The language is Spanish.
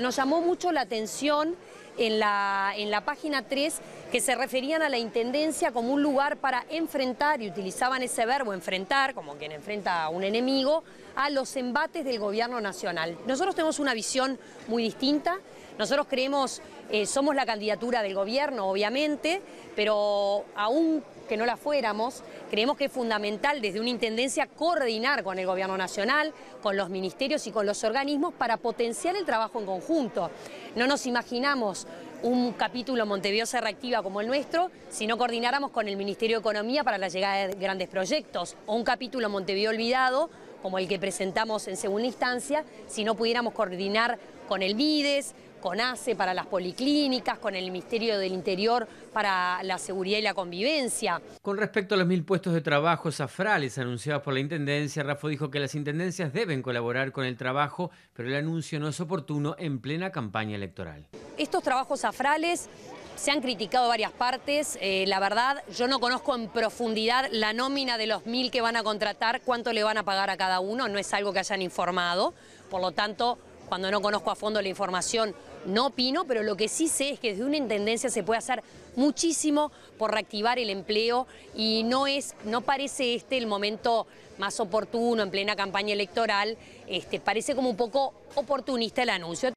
Nos llamó mucho la atención en la, página 3 que se referían a la Intendencia como un lugar para enfrentar, y utilizaban ese verbo enfrentar, como quien enfrenta a un enemigo, a los embates del gobierno nacional. Nosotros tenemos una visión muy distinta, nosotros creemos, eh, somos la candidatura del gobierno, obviamente, pero aún que no la fuéramos, creemos que es fundamental desde una intendencia coordinar con el gobierno nacional, con los ministerios y con los organismos para potenciar el trabajo en conjunto. No nos imaginamos un capítulo Montevideo ser reactiva como el nuestro si no coordináramos con el Ministerio de Economía para la llegada de grandes proyectos, o un capítulo Montevideo olvidado como el que presentamos en segunda instancia, si no pudiéramos coordinar con el MIDES, con ACE para las policlínicas, con el Ministerio del Interior para la seguridad y la convivencia. Con respecto a los mil puestos de trabajo safrales anunciados por la Intendencia, Rafa dijo que las Intendencias deben colaborar con el trabajo, pero el anuncio no es oportuno en plena campaña electoral. Estos trabajos safrales se han criticado varias partes. Eh, la verdad, yo no conozco en profundidad la nómina de los mil que van a contratar, cuánto le van a pagar a cada uno. No es algo que hayan informado. Por lo tanto, cuando no conozco a fondo la información, no opino, pero lo que sí sé es que desde una intendencia se puede hacer muchísimo por reactivar el empleo y no es, no parece este el momento más oportuno en plena campaña electoral, este, parece como un poco oportunista el anuncio.